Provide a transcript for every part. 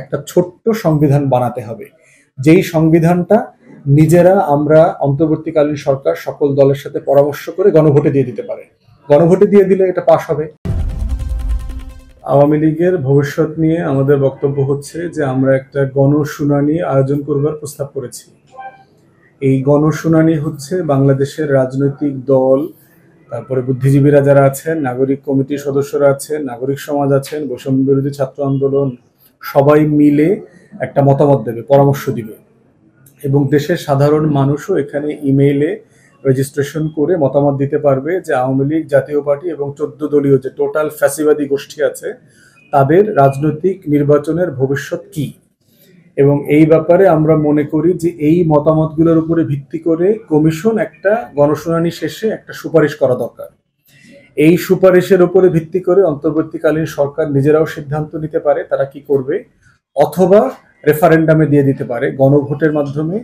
একটা ছোট্ট সংবিধান বানাতে হবে যেই সংবিধানটা নিজেরা আমরা অন্তর্বর্তীকালীন সরকার সকল দলের সাথে পরামর্শ করে গণভোটে দিয়ে দিতে পারে গণভোটে দিয়ে দিলে এটা পাশ হবে আওয়ামী লীগের ভবিষ্যৎ নিয়ে আমাদের বক্তব্য হচ্ছে যে আমরা একটা গণশুনানি আয়োজন করবার প্রস্তাব করেছি এই গণশুনানি হচ্ছে বাংলাদেশের রাজনৈতিক দল তারপরে বুদ্ধিজীবীরা যারা আছেন নাগরিক কমিটির সদস্যরা আছেন নাগরিক সমাজ আছেন বৈষম্য বিরোধী ছাত্র আন্দোলন সবাই মিলে একটা মতামত দেবে পরামর্শ দিবে এবং দেশের সাধারণ মানুষও এখানে ইমেইলে রেজিস্ট্রেশন করে মতামত দিতে পারবে যে আওয়ামী লীগ জাতীয় পার্টি এবং চোদ্দ দলীয় যে টোটাল ফ্যাসিবাদী গোষ্ঠী আছে তাদের রাজনৈতিক নির্বাচনের ভবিষ্যৎ কি এবং এই ব্যাপারে আমরা মনে করি যে এই মতামতগুলোর উপরে ভিত্তি করে কমিশন একটা গণশুনানি শেষে একটা সুপারিশ করা দরকার এই সুপারিশের উপরে ভিত্তি করে অন্তর্বর্তীকালীন সরকার নিজেরাও সিদ্ধান্ত নিতে পারে তারা কি করবে অথবা রেফারেন্ডামে দিয়ে দিতে পারে গণভোটের মাধ্যমে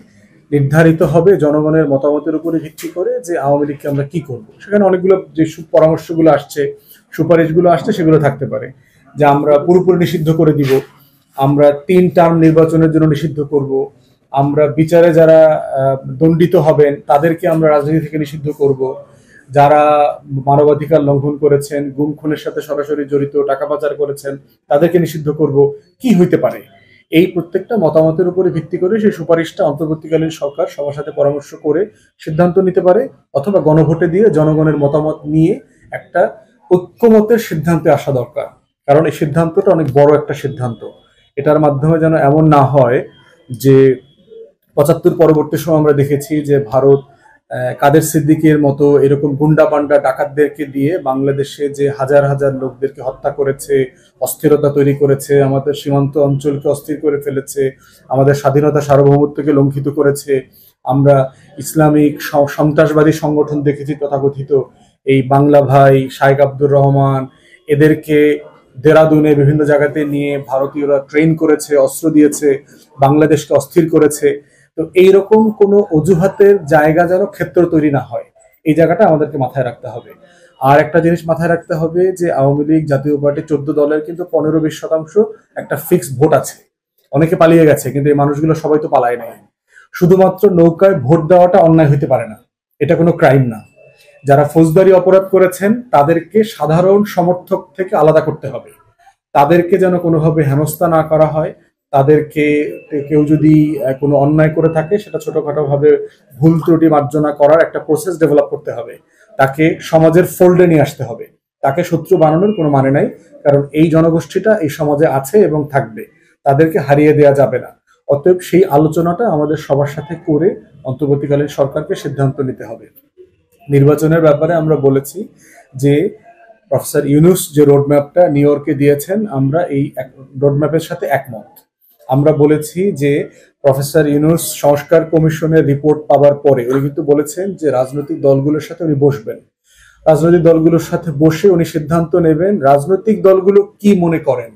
নির্ধারিত হবে জনগণের মতামতের উপরে ভিত্তি করে যে আওয়ামী লীগকে আমরা কি করব সেখানে অনেকগুলো যে পরামর্শগুলো আসছে সুপারিশগুলো আসছে সেগুলো থাকতে পারে যে আমরা পুরোপুরি নিষিদ্ধ করে দিব আমরা তিন টার্ম নির্বাচনের জন্য নিষিদ্ধ করব আমরা বিচারে যারা দণ্ডিত হবেন তাদেরকে আমরা রাজনীতি থেকে নিষিদ্ধ করব যারা মানবাধিকার লঙ্ঘন করেছেন গুম খুনের সাথে সরাসরি জড়িত টাকা পাচার করেছেন তাদেরকে নিষিদ্ধ করব কি হইতে পারে এই প্রত্যেকটা মতামতের উপরে ভিত্তি করে সেই সুপারিশটা অন্তর্বর্তীকালীন সরকার সবার সাথে পরামর্শ করে সিদ্ধান্ত নিতে পারে অথবা গণভোটে দিয়ে জনগণের মতামত নিয়ে একটা ঐক্যমতের সিদ্ধান্তে আসা দরকার কারণ এই সিদ্ধান্তটা অনেক বড় একটা সিদ্ধান্ত এটার মাধ্যমে যেন এমন না হয় যে পঁচাত্তর পরবর্তী সময় আমরা দেখেছি যে ভারত কাদের সিদ্দিকের মতো এরকম গুন্ডা পান্ডা ডাকাতদেরকে দিয়ে বাংলাদেশে যে হাজার হাজার লোকদেরকে হত্যা করেছে অস্থিরতা তৈরি করেছে আমাদের সীমান্ত অঞ্চলকে অস্থির করে ফেলেছে আমাদের স্বাধীনতা সার্বভৌমত্বকে লঙ্ঘিত করেছে আমরা ইসলামিক সন্ত্রাসবাদী সংগঠন দেখেছি তথাকথিত এই বাংলা ভাই শায়েক আব্দুর রহমান এদেরকে দেরাদুনে বিভিন্ন জায়গাতে নিয়ে ভারতীয়রা ট্রেন করেছে অস্ত্র দিয়েছে বাংলাদেশকে অস্থির করেছে তো এইরকম কোনো অজুহাতের জায়গা যেন ক্ষেত্র তৈরি না হয় এই জায়গাটা আমাদেরকে মাথায় রাখতে হবে আর একটা জিনিস মাথায় রাখতে হবে যে আওয়ামী লীগ জাতীয় পার্টি চোদ্দ দলের কিন্তু পনেরো বিশ শতাংশ একটা ফিক্স ভোট আছে অনেকে পালিয়ে গেছে কিন্তু এই মানুষগুলো সবাই তো পালায় নাই শুধুমাত্র নৌকায় ভোট দেওয়াটা অন্যায় হতে পারে না এটা কোনো ক্রাইম না যারা ফৌজদারি অপরাধ করেছেন তাদেরকে সাধারণ সমর্থক থেকে আলাদা করতে হবে তাদেরকে যেন কোনোভাবে হেনস্থা না করা হয় তাদেরকে কেউ যদি কোনো অন্যায় করে থাকে সেটা ভাবে ভুল ত্রুটি মার্জনা করার একটা প্রসেস ডেভেলপ করতে হবে তাকে সমাজের ফোল্ডে নিয়ে আসতে হবে তাকে শত্রু বানানোর কোনো মানে নাই কারণ এই জনগোষ্ঠীটা এই সমাজে আছে এবং থাকবে তাদেরকে হারিয়ে দেওয়া যাবে না অতএব সেই আলোচনাটা আমাদের সবার সাথে করে অন্তর্বর্তীকালীন সরকারকে সিদ্ধান্ত নিতে হবে নির্বাচনের ব্যাপারে আমরা বলেছি যে প্রফেসর ইউনুস যে রোডম্যাপটা নিউ ইয়র্কে দিয়েছেন আমরা এই রোডম্যাপের সাথে একমত আমরা বলেছি যে প্রফেসর ইউনুস সংস্কার কমিশনের রিপোর্ট পাওয়ার পরে উনি কিন্তু বলেছেন যে রাজনৈতিক দলগুলোর সাথে উনি বসবেন রাজনৈতিক দলগুলোর সাথে বসে উনি সিদ্ধান্ত নেবেন রাজনৈতিক দলগুলো কি মনে করেন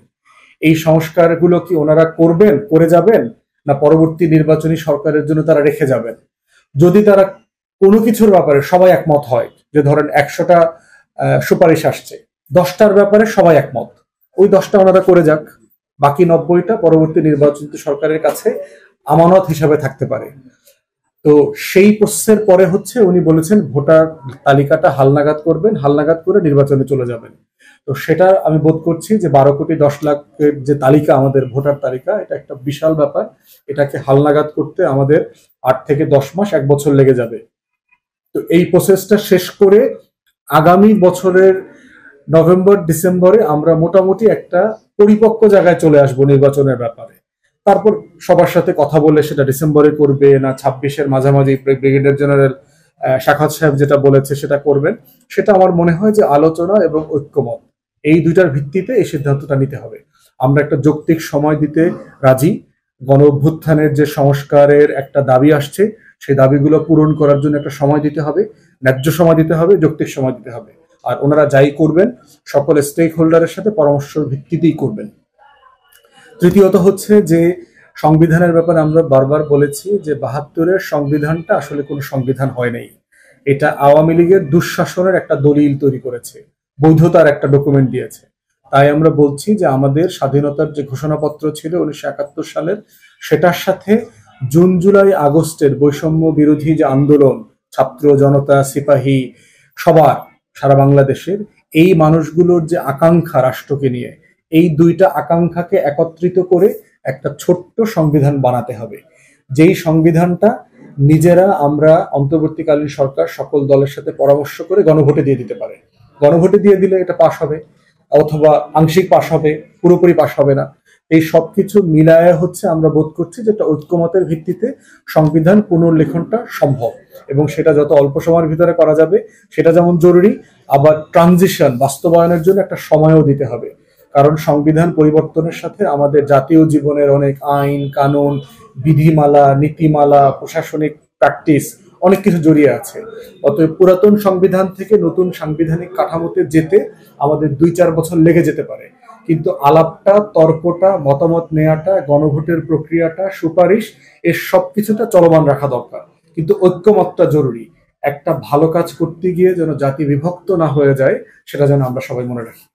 এই সংস্কারগুলো কি ওনারা করবেন করে যাবেন না পরবর্তী নির্বাচনী সরকারের জন্য তারা রেখে যাবেন যদি তারা কোনো কিছুর ব্যাপারে সবাই একমত হয় যে ধরেন একশোটা সুপারিশ আসছে দশটার ব্যাপারে সবাই একমত ওই দশটা ওনারা করে যাক বাকি নব্বইটা পরবর্তী নির্বাচিত সরকারের কাছে আমানত হিসাবে থাকতে পারে তো সেই প্রসেসের পরে হচ্ছে উনি বলেছেন ভোটার তালিকাটা হালনাগাদ করবেন হালনাগাদ করে নির্বাচনে চলে যাবেন তো সেটা আমি বোধ করছি যে বারো কোটি দশ লাখের যে তালিকা আমাদের ভোটার তালিকা এটা একটা বিশাল ব্যাপার এটাকে হালনাগাদ করতে আমাদের আট থেকে দশ মাস এক বছর লেগে যাবে তো এই প্রসেসটা শেষ করে আগামী বছরের নভেম্বর ডিসেম্বরে আমরা মোটামুটি একটা পরিপক্ক জায়গায় চলে আসবো নির্বাচনের ব্যাপারে তারপর সবার সাথে কথা বলে সেটা ডিসেম্বরে করবে না ছাব্বিশের মাঝামাঝি ব্রিগেডিয়ার জেনারেল শাখাত সাহেব যেটা বলেছে সেটা করবেন সেটা আমার মনে হয় যে আলোচনা এবং ঐক্যমত এই দুইটার ভিত্তিতে এই সিদ্ধান্তটা নিতে হবে আমরা একটা যৌক্তিক সময় দিতে রাজি গণ অভ্যুত্থানের যে সংস্কারের একটা দাবি আসছে সেই দাবিগুলো পূরণ করার জন্য একটা সময় দিতে হবে ন্যায্য সময় দিতে হবে যৌক্তিক সময় দিতে হবে আর ওনারা যাই করবেন সকল স্টেক হোল্ডারের সাথে পরামর্শ ভিত্তিতেই করবেন তৃতীয়ত হচ্ছে যে সংবিধানের ব্যাপারে আমরা বারবার বলেছি যে বাহাত্তরের সংবিধানটা আসলে কোনো সংবিধান হয় নাই এটা আওয়ামী লীগের দুঃশাসনের একটা দলিল তৈরি করেছে বৈধতার একটা ডকুমেন্ট দিয়েছে তাই আমরা বলছি যে আমাদের স্বাধীনতার যে ঘোষণাপত্র ছিল উনিশশো একাত্তর সালের সেটার সাথে জুন জুলাই আগস্টের বৈষম্য বিরোধী যে আন্দোলন ছাত্র জনতা সিপাহী সবার সারা বাংলাদেশের এই মানুষগুলোর যে আকাঙ্ক্ষা রাষ্ট্রকে নিয়ে এই দুইটা আকাঙ্ক্ষাকে একত্রিত করে একটা ছোট্ট সংবিধান বানাতে হবে যেই সংবিধানটা নিজেরা আমরা অন্তর্বর্তীকালীন সরকার সকল দলের সাথে পরামর্শ করে গণভোটে দিয়ে দিতে পারে গণভোটে দিয়ে দিলে এটা পাশ হবে অথবা আংশিক পাশ হবে পুরোপুরি পাশ হবে না এই সব কিছু মিলায় হচ্ছে আমরা বোধ করছি যেটা ঐক্যমতের ভিত্তিতে সংবিধান পুনর্লেখনটা সম্ভব এবং সেটা যত অল্প সময়ের ভিতরে করা যাবে সেটা যেমন জরুরি আবার ট্রানজিশন বাস্তবায়নের জন্য একটা সময়ও দিতে হবে কারণ সংবিধান পরিবর্তনের সাথে আমাদের জাতীয় জীবনের অনেক আইন কানুন বিধিমালা নীতিমালা প্রশাসনিক প্র্যাকটিস অনেক কিছু জড়িয়ে আছে অতএব পুরাতন সংবিধান থেকে নতুন সাংবিধানিক কাঠামোতে যেতে আমাদের দুই চার বছর লেগে যেতে পারে কিন্তু আলাপটা তর্কটা মতামত নেয়াটা গণভোটের প্রক্রিয়াটা সুপারিশ এর সব কিছুটা চলমান রাখা দরকার কিন্তু ঐক্যমতটা জরুরি একটা ভালো কাজ করতে গিয়ে যেন জাতি বিভক্ত না হয়ে যায় সেটা যেন আমরা সবাই মনে রাখি